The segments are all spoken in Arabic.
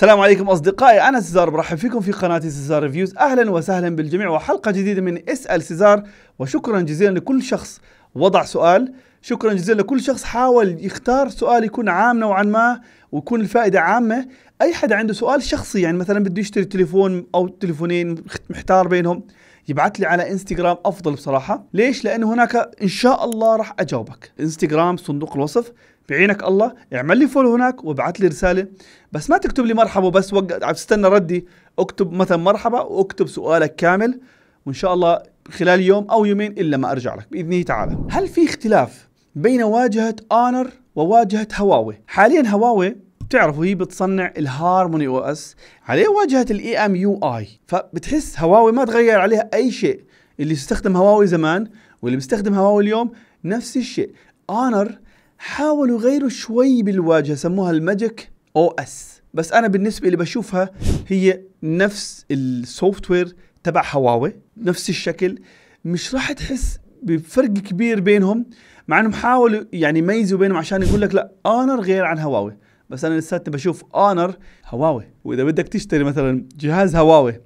السلام عليكم اصدقائي انا سيزار برحب فيكم في قناه سيزار ريفيوز اهلا وسهلا بالجميع وحلقه جديده من اسال سيزار وشكرا جزيلا لكل شخص وضع سؤال شكرا جزيلا لكل شخص حاول يختار سؤال يكون عام نوعا ما ويكون الفائده عامه اي حدا عنده سؤال شخصي يعني مثلا بده يشتري تليفون او تليفونين محتار بينهم يبعث لي على انستغرام افضل بصراحه ليش لانه هناك ان شاء الله راح اجاوبك انستغرام صندوق الوصف بعينك الله اعمل لي فولو هناك وابعث لي رساله بس ما تكتب لي مرحبا بس وقت عم تستنى ردي اكتب مثلا مرحبا واكتب سؤالك كامل وان شاء الله خلال يوم او يومين الا ما ارجع لك باذنه تعالى هل في اختلاف بين واجهه اونر وواجهه هواوي حاليا هواوي بتعرفوا هي بتصنع الهارموني او اس عليه واجهه الاي ام يو اي فبتحس هواوي ما تغير عليها اي شيء اللي استخدم هواوي زمان واللي بيستخدم هواوي اليوم نفس الشيء اونر حاولوا يغيروا شوي بالواجهه سموها الماجيك او اس بس انا بالنسبه اللي بشوفها هي نفس السوفت وير تبع هواوي نفس الشكل مش راح تحس بفرق كبير بينهم مع انهم حاولوا يعني يميزوا بينهم عشان يقول لك لا اونر غير عن هواوي بس انا لساتني بشوف اونر هواوي واذا بدك تشتري مثلا جهاز هواوي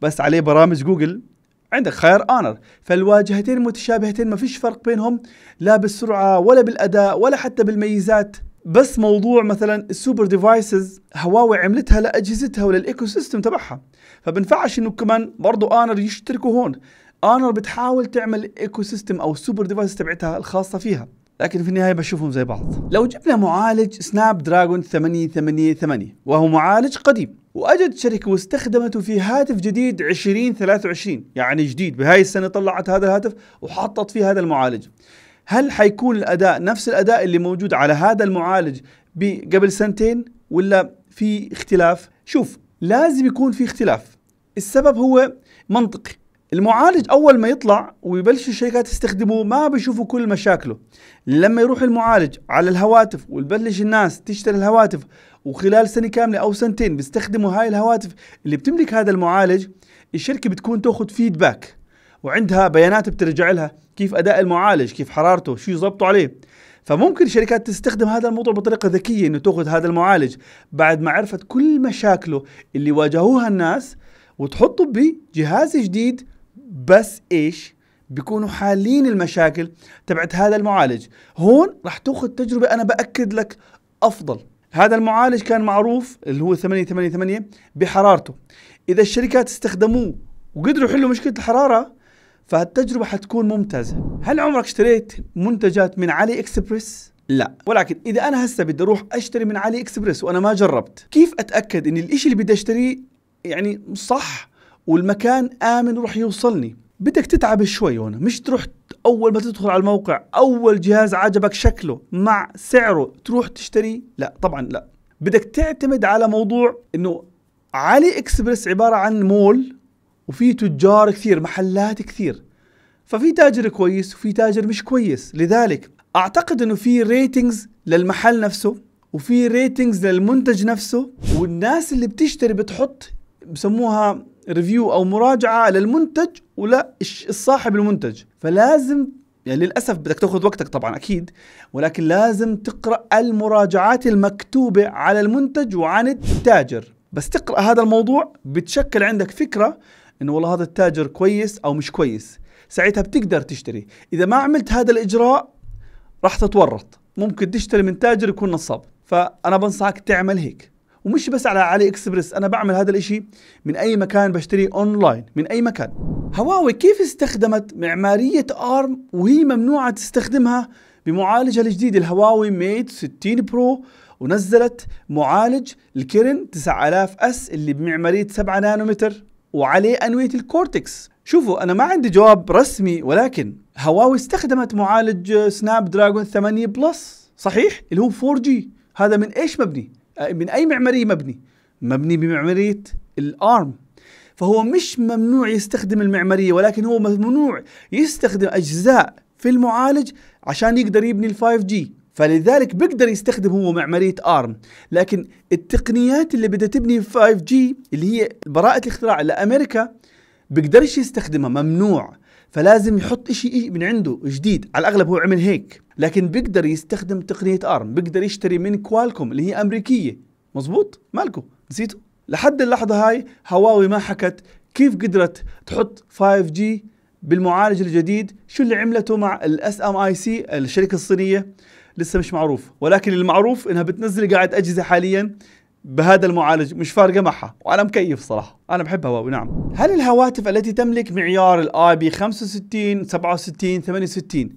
بس عليه برامج جوجل عندك خيار اونر فالواجهتين متشابهتين ما فيش فرق بينهم لا بالسرعه ولا بالاداء ولا حتى بالميزات بس موضوع مثلا السوبر ديفايسز هواوي عملتها لاجهزتها وللايكو سيستم تبعها فبنفعش انه كمان برضه اونر يشتركوا هون اونر بتحاول تعمل ايكو سيستم او السوبر ديفايس تبعتها الخاصه فيها لكن في النهايه بشوفهم زي بعض لو جبنا معالج سناب دراجون 888 وهو معالج قديم واجت شركه واستخدمته في هاتف جديد 2023 يعني جديد بهاي السنه طلعت هذا الهاتف وحطت فيه هذا المعالج هل حيكون الاداء نفس الاداء اللي موجود على هذا المعالج قبل سنتين ولا في اختلاف شوف لازم يكون في اختلاف السبب هو منطقي المعالج اول ما يطلع ويبلش الشركات تستخدمه ما بيشوفوا كل مشاكله لما يروح المعالج على الهواتف ويبلش الناس تشتري الهواتف وخلال سنه كامله او سنتين بيستخدموا هاي الهواتف اللي بتملك هذا المعالج الشركه بتكون تاخذ فيدباك وعندها بيانات بترجع لها كيف اداء المعالج كيف حرارته شو يضبطوا عليه فممكن الشركات تستخدم هذا الموضوع بطريقه ذكيه انه تاخذ هذا المعالج بعد ما عرفت كل مشاكله اللي واجهوها الناس وتحطه بجهاز جديد بس ايش بيكونوا حالين المشاكل تبعت هذا المعالج هون راح تاخذ تجربه انا باكد لك افضل هذا المعالج كان معروف اللي هو 888 بحرارته اذا الشركات استخدموه وقدروا يحلوا مشكله الحراره فهالتجربة حتكون ممتازه هل عمرك اشتريت منتجات من علي اكسبرس لا ولكن اذا انا هسه بدي اروح اشتري من علي اكسبرس وانا ما جربت كيف اتاكد ان الاشي اللي بدي اشتريه يعني صح والمكان امن وراح يوصلني بدك تتعب شوي هنا مش تروح اول ما تدخل على الموقع اول جهاز عجبك شكله مع سعره تروح تشتري لا طبعا لا بدك تعتمد على موضوع انه علي اكسبرس عباره عن مول وفي تجار كثير محلات كثير ففي تاجر كويس وفي تاجر مش كويس لذلك اعتقد انه في ريتنجز للمحل نفسه وفي ريتنجز للمنتج نفسه والناس اللي بتشتري بتحط بسموها ريفيو او مراجعه للمنتج ولا صاحب المنتج فلازم يعني للاسف بدك تاخذ وقتك طبعا اكيد ولكن لازم تقرا المراجعات المكتوبه على المنتج وعن التاجر بس تقرا هذا الموضوع بتشكل عندك فكره انه والله هذا التاجر كويس او مش كويس ساعتها بتقدر تشتري اذا ما عملت هذا الاجراء راح تتورط ممكن تشتري من تاجر يكون نصاب فانا بنصحك تعمل هيك ومش بس على علي اكسبرس انا بعمل هذا الاشي من اي مكان بشتري اونلاين من اي مكان هواوي كيف استخدمت معمارية ارم وهي ممنوعة تستخدمها بمعالجها الجديد الهواوي ميت 60 برو ونزلت معالج الكيرن 9000 اس اللي بمعمارية 7 نانومتر وعليه أنوية الكورتكس شوفوا أنا ما عندي جواب رسمي ولكن هواوي استخدمت معالج سناب دراجون 8 بلس صحيح اللي هو 4G هذا من ايش مبني من اي معماريه مبني مبني بمعماريه الارم فهو مش ممنوع يستخدم المعماريه ولكن هو ممنوع يستخدم اجزاء في المعالج عشان يقدر يبني ال 5 جي فلذلك بيقدر يستخدم هو معمارية ارم لكن التقنيات اللي بدها تبني 5G اللي هي براءة الاختراع لأمريكا بيقدرش يستخدمها ممنوع فلازم يحط شيء من عنده جديد على الاغلب هو عمل هيك لكن بيقدر يستخدم تقنيه ارم بيقدر يشتري من كوالكوم اللي هي امريكيه مزبوط مالكو نسيتوا لحد اللحظه هاي هواوي ما حكت كيف قدرت تحط 5G بالمعالج الجديد شو اللي عملته مع الاس ام اي سي الشركه الصينيه لسه مش معروف ولكن المعروف انها بتنزل قاعد اجهزه حاليا بهذا المعالج مش فارقه معها وانا مكيف صراحه انا بحب هواوي نعم هل الهواتف التي تملك معيار الاي بي 65 67 68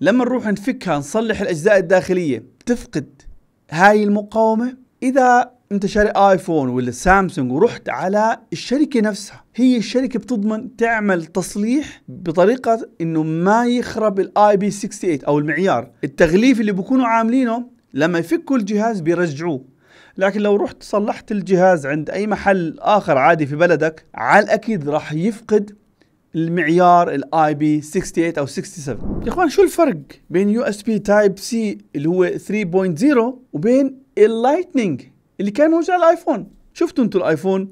لما نروح نفكها نصلح الاجزاء الداخليه تفقد هاي المقاومه اذا انت شاري ايفون ولا سامسونج ورحت على الشركه نفسها هي الشركه بتضمن تعمل تصليح بطريقه انه ما يخرب الاي بي 68 او المعيار التغليف اللي بكونوا عاملينه لما يفكوا الجهاز بيرجعوه لكن لو رحت صلحت الجهاز عند أي محل آخر عادي في بلدك على الأكيد راح يفقد المعيار الاي بي 68 او 67 يا اخوان شو الفرق بين يو اس بي تايب سي اللي هو 3.0 وبين اللايتنينج اللي كان موجود على الايفون شفتوا انتم الايفون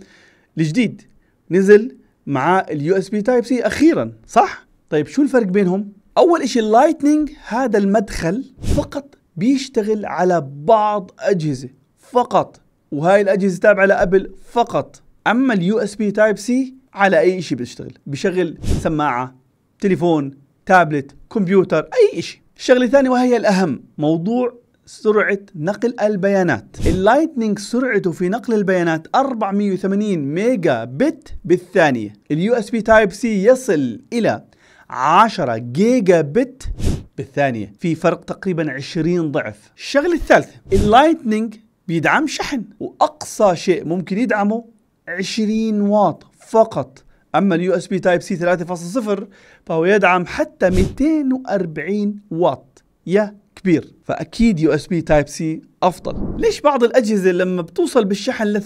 الجديد نزل مع اليو اس بي تايب سي اخيرا صح طيب شو الفرق بينهم اول شيء اللايتنينج هذا المدخل فقط بيشتغل على بعض اجهزه فقط وهاي الاجهزه تابعه لابل فقط اما اليو اس بي تايب سي على اي شيء بيشتغل بشغل سماعه تليفون تابلت كمبيوتر اي شيء الشغله الثانيه وهي الاهم موضوع سرعة نقل البيانات اللايتنينج سرعته في نقل البيانات 480 ميجا بت بالثانية اليو اس بي تايب سي يصل إلى 10 جيجا بت بالثانية في فرق تقريبا 20 ضعف الشغلة الثالثة اللايتنينج بيدعم شحن واقصى شيء ممكن يدعمه 20 واط فقط اما اليو اس بي تايب سي 3.0 فهو يدعم حتى 240 واط يا كبير فاكيد يو اس بي تايب سي افضل ليش بعض الاجهزه لما بتوصل بالشحن ل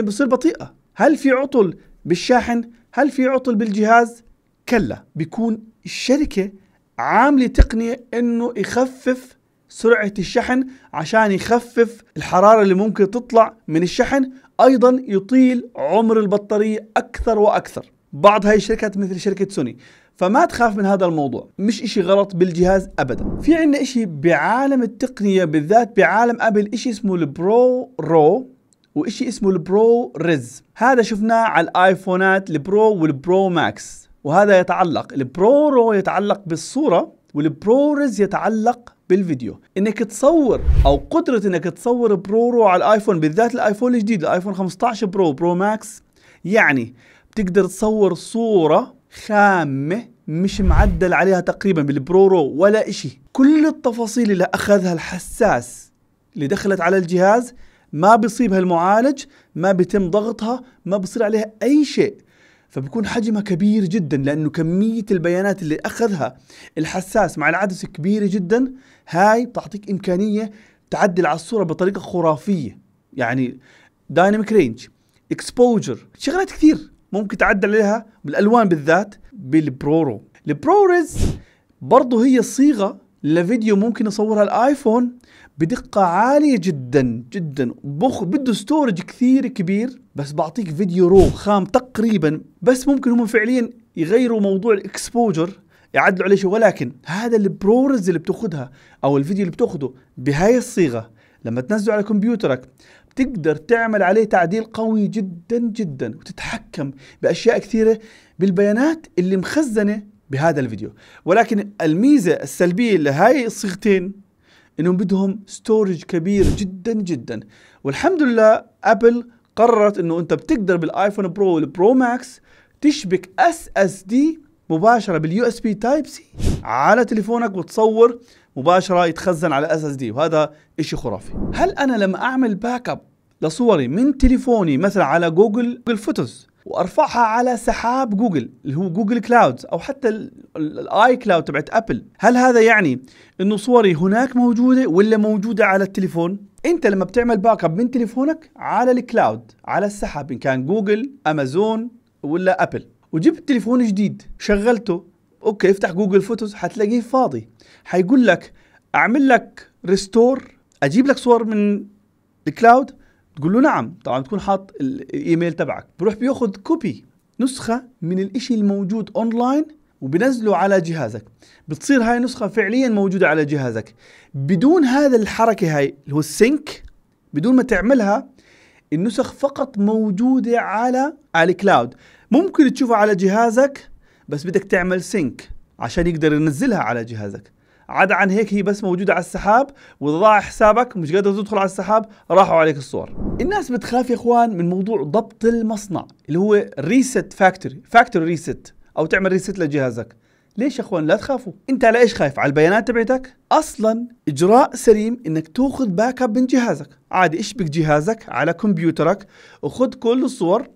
80% بصير بطيئه هل في عطل بالشاحن هل في عطل بالجهاز كلا بيكون الشركه عامله تقنيه انه يخفف سرعة الشحن عشان يخفف الحرارة اللي ممكن تطلع من الشحن أيضا يطيل عمر البطارية أكثر وأكثر بعض هاي الشركات مثل شركة سوني فما تخاف من هذا الموضوع مش اشي غلط بالجهاز ابدا في عنا اشي بعالم التقنية بالذات بعالم ابل اشي اسمه البرو رو واشي اسمه البرو ريز هذا شفناه على الايفونات البرو والبرو ماكس وهذا يتعلق البرو رو يتعلق بالصورة والبرو ريز يتعلق بالفيديو انك تصور او قدره انك تصور برورو على الايفون بالذات الايفون الجديد الايفون 15 برو برو ماكس يعني بتقدر تصور صوره خامه مش معدل عليها تقريبا بالبرورو ولا اشي كل التفاصيل اللي اخذها الحساس اللي دخلت على الجهاز ما بيصيبها المعالج ما بيتم ضغطها ما بصير عليها اي شيء فبيكون حجمها كبير جدا لانه كميه البيانات اللي اخذها الحساس مع العدسه كبيره جدا هاي بتعطيك امكانيه تعدل على الصوره بطريقه خرافيه يعني دايناميك رينج اكسبوجر شغلات كثير ممكن تعدل عليها بالالوان بالذات بالبرورو البرورز برضه هي صيغه لفيديو ممكن يصورها الايفون بدقة عالية جدا جدا بخ بده ستورج كثير كبير بس بعطيك فيديو رو خام تقريبا بس ممكن هم فعليا يغيروا موضوع الاكسبوجر يعدلوا عليه شيء ولكن هذا البرورز اللي بتاخذها او الفيديو اللي بتاخذه بهاي الصيغه لما تنزله على كمبيوترك بتقدر تعمل عليه تعديل قوي جدا جدا وتتحكم باشياء كثيره بالبيانات اللي مخزنه بهذا الفيديو ولكن الميزه السلبيه لهاي الصيغتين انهم بدهم ستورج كبير جدا جدا والحمد لله ابل قررت انه انت بتقدر بالايفون برو والبرو ماكس تشبك اس اس دي مباشره باليو اس بي تايب سي على تليفونك وتصور مباشره يتخزن على اس اس دي وهذا شيء خرافي هل انا لما اعمل باك اب لصوري من تليفوني مثلا على جوجل جوجل فوتوز وارفعها على سحاب جوجل اللي هو جوجل كلاود او حتى الاي كلاود تبعت ابل هل هذا يعني انه صوري هناك موجوده ولا موجوده على التليفون انت لما بتعمل باك اب من تليفونك على الكلاود على السحاب ان كان جوجل امازون ولا ابل وجبت تليفون جديد شغلته اوكي افتح جوجل فوتوز حتلاقيه فاضي حيقول لك اعمل لك ريستور اجيب لك صور من الكلاود تقول له نعم طبعا بتكون حاط الايميل تبعك بروح بياخذ كوبي نسخه من الإشي الموجود اونلاين وبنزله على جهازك بتصير هاي النسخه فعليا موجوده على جهازك بدون هذا الحركه هاي اللي هو السينك بدون ما تعملها النسخ فقط موجوده على على الكلاود ممكن تشوفها على جهازك بس بدك تعمل سينك عشان يقدر ينزلها على جهازك عدا عن هيك هي بس موجوده على السحاب واذا ضاع حسابك مش قادر تدخل على السحاب راحوا عليك الصور الناس بتخاف يا اخوان من موضوع ضبط المصنع اللي هو ريست فاكتوري فاكتوري ريست او تعمل ريست لجهازك ليش يا اخوان لا تخافوا انت على ايش خايف على البيانات تبعتك اصلا اجراء سليم انك تاخذ باك اب من جهازك عادي اشبك جهازك على كمبيوترك وخذ كل الصور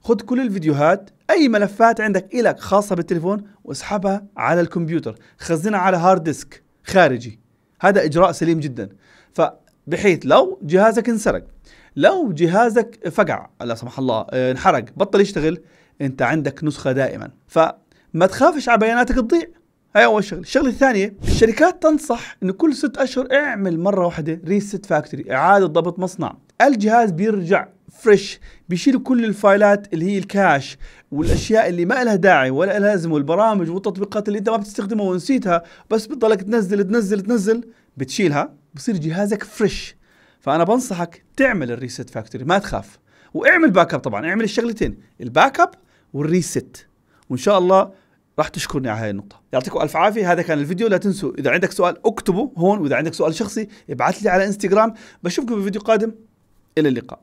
خذ كل الفيديوهات اي ملفات عندك الك خاصه بالتليفون واسحبها على الكمبيوتر خزنها على هارد ديسك خارجي هذا اجراء سليم جدا فبحيث لو جهازك انسرق لو جهازك فقع لا سمح الله آه، انحرق بطل يشتغل انت عندك نسخه دائما فما تخافش على بياناتك تضيع هاي اول شغله، الشغله الثانيه الشركات تنصح انه كل ست اشهر اعمل مره واحده ريست فاكتوري اعاده ضبط مصنع، الجهاز بيرجع فريش بيشيل كل الفايلات اللي هي الكاش والاشياء اللي ما لها داعي ولا لها لازمه والبرامج والتطبيقات اللي انت ما بتستخدمها ونسيتها بس بتضلك تنزل تنزل تنزل بتشيلها بصير جهازك فريش فانا بنصحك تعمل الريست فاكتوري ما تخاف واعمل باك اب طبعا اعمل الشغلتين الباك اب والريست وان شاء الله راح تشكرني على هاي النقطة يعطيكم ألف عافية هذا كان الفيديو لا تنسوا إذا عندك سؤال اكتبه هون وإذا عندك سؤال شخصي ابعث لي على انستغرام بشوفكم في فيديو قادم إلى اللقاء